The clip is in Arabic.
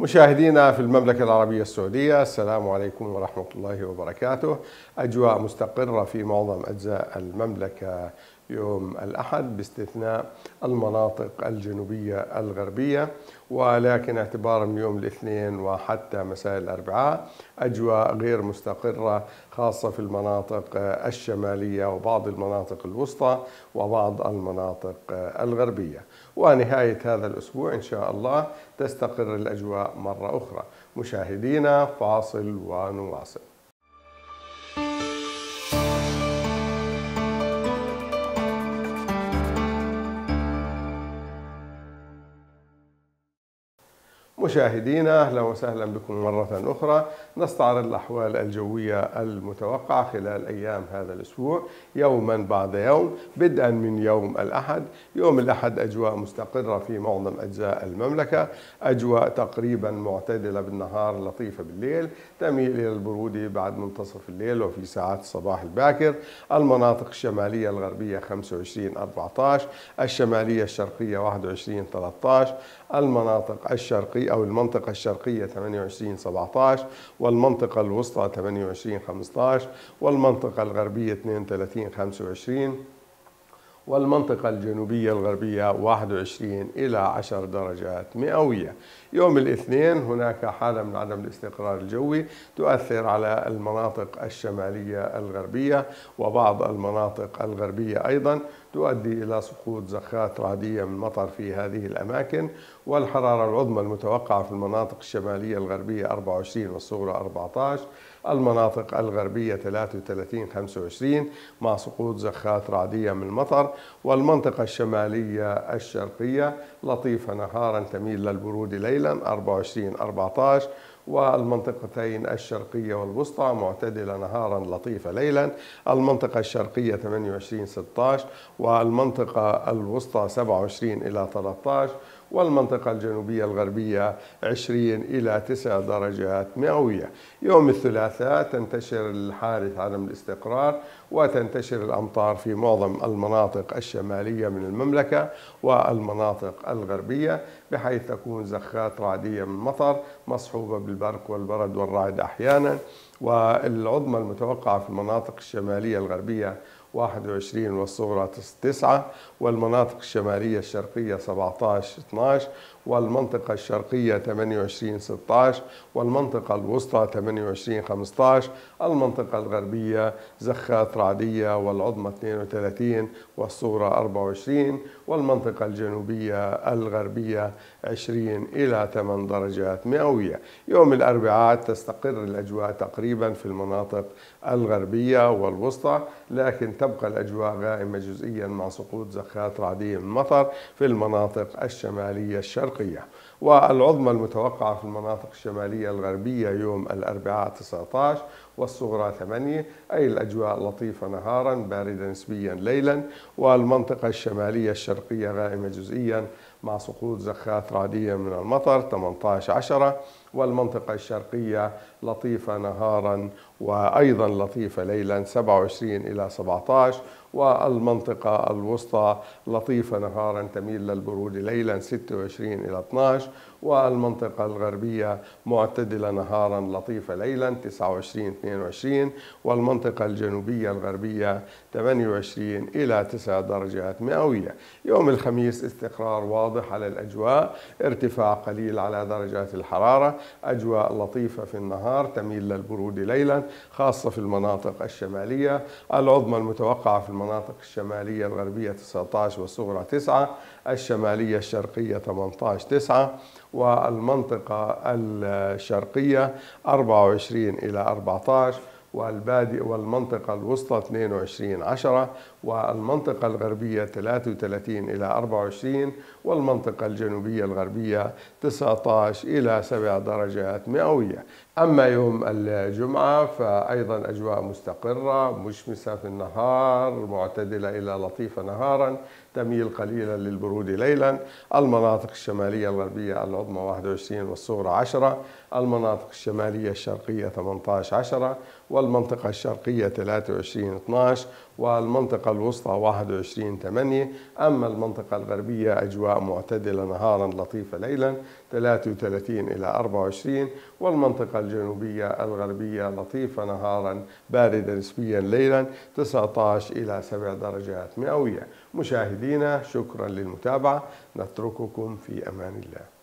مشاهدينا في المملكة العربية السعودية السلام عليكم ورحمة الله وبركاته أجواء مستقرة في معظم أجزاء المملكة يوم الأحد باستثناء المناطق الجنوبية الغربية ولكن اعتبارا من يوم الاثنين وحتى مساء الأربعاء أجواء غير مستقرة خاصة في المناطق الشمالية وبعض المناطق الوسطى وبعض المناطق الغربية ونهاية هذا الأسبوع إن شاء الله تستقر الأجواء مرة أخرى مشاهدينا فاصل ونواصل مشاهدينا اهلا وسهلا بكم مره اخرى نستعرض الاحوال الجويه المتوقعه خلال ايام هذا الاسبوع يوما بعد يوم بدءا من يوم الاحد، يوم الاحد اجواء مستقره في معظم اجزاء المملكه، اجواء تقريبا معتدله بالنهار لطيفه بالليل، تميل الى البروده بعد منتصف الليل وفي ساعات الصباح الباكر، المناطق الشماليه الغربيه 25 14 الشماليه الشرقيه 21 13 المناطق الشرقيه أو المنطقة الشرقية 28 17 والمنطقة الوسطى 28 15 والمنطقة الغربية 32 25 والمنطقة الجنوبية الغربية 21 إلى 10 درجات مئوية يوم الاثنين هناك حالة من عدم الاستقرار الجوي تؤثر على المناطق الشمالية الغربية وبعض المناطق الغربية أيضا تؤدي إلى سقوط زخات رعدية من مطر في هذه الأماكن والحرارة العظمى المتوقعة في المناطق الشمالية الغربية 24 والصغرى 14 المناطق الغربية 33 25 مع سقوط زخات رعدية من المطر والمنطقة الشمالية الشرقية لطيفة نهارا تميل للبرود ليلا 24 14 والمنطقتين الشرقية والوسطى معتدلة نهارا لطيفة ليلا المنطقة الشرقية 28 16 والمنطقة الوسطى 27 إلى 13 والمنطقة الجنوبية الغربية 20 إلى 9 درجات مئوية يوم الثلاثاء تنتشر الحارث عدم الاستقرار وتنتشر الأمطار في معظم المناطق الشمالية من المملكة والمناطق الغربية بحيث تكون زخات رعدية من المطر مصحوبة بالبرق والبرد والرعد أحيانا والعظمى المتوقعة في المناطق الشمالية الغربية 21 والصغرى 9 والمناطق الشمالية الشرقية 17 12 والمنطقة الشرقية 28 16 والمنطقة الوسطى 28 15 المنطقة الغربية زخات رعدية والعظمى 32 والصغرى 24 والمنطقة الجنوبية الغربية 20 إلى 8 درجات مئوية يوم الأربعاء تستقر الأجواء تقريبا في المناطق الغربية والوسطى لكن تبقى الأجواء غائمة جزئيا مع سقوط زخات رعدية من المطر في المناطق الشمالية الشرقية والعظمى المتوقعة في المناطق الشمالية الغربية يوم الأربعاء 19 والصغرى 8 أي الأجواء لطيفة نهارا باردة نسبيا ليلا والمنطقة الشمالية الشرقية غائمة جزئيا مع سقوط زخات رعدية من المطر 18 10 والمنطقة الشرقية لطيفة نهارا وأيضا لطيفة ليلا 27 إلى 17 والمنطقة الوسطى لطيفة نهارا تميل للبرود ليلا 26 إلى 12 والمنطقة الغربية معتدلة نهارا لطيفة ليلا 29 22 والمنطقة الجنوبية الغربية 28 إلى 9 درجات مئوية يوم الخميس استقرار واضح على الأجواء ارتفاع قليل على درجات الحرارة أجواء لطيفة في النهار تميل للبرود ليلا خاصة في المناطق الشمالية العظمى المتوقعة في المناطق الشمالية الغربية 19 والصغرى 9 الشمالية الشرقية 18 9 والمنطقة الشرقية 24 إلى 14 والبادئ والمنطقة الوسطى 22 10 والمنطقة الغربية 33 إلى 24 والمنطقة الجنوبية الغربية 19 إلى 7 درجات مئوية أما يوم الجمعة فأيضا أجواء مستقرة مشمسة في النهار معتدلة إلى لطيفة نهارا تميل قليلا للبرود ليلا المناطق الشمالية الغربية العظمى 21 والصغرى 10 المناطق الشمالية الشرقية 18 10 والمنطقة الشرقية 23 12 والمنطقة الوسطى 21 8 أما المنطقة الغربية أجواء معتدلة نهارا لطيفة ليلا 33 إلى 24 والمنطقة الجنوبية الغربية لطيفة نهارا باردة نسبيا ليلا 19 إلى 7 درجات مئوية مشاهدينا شكرا للمتابعة نترككم في أمان الله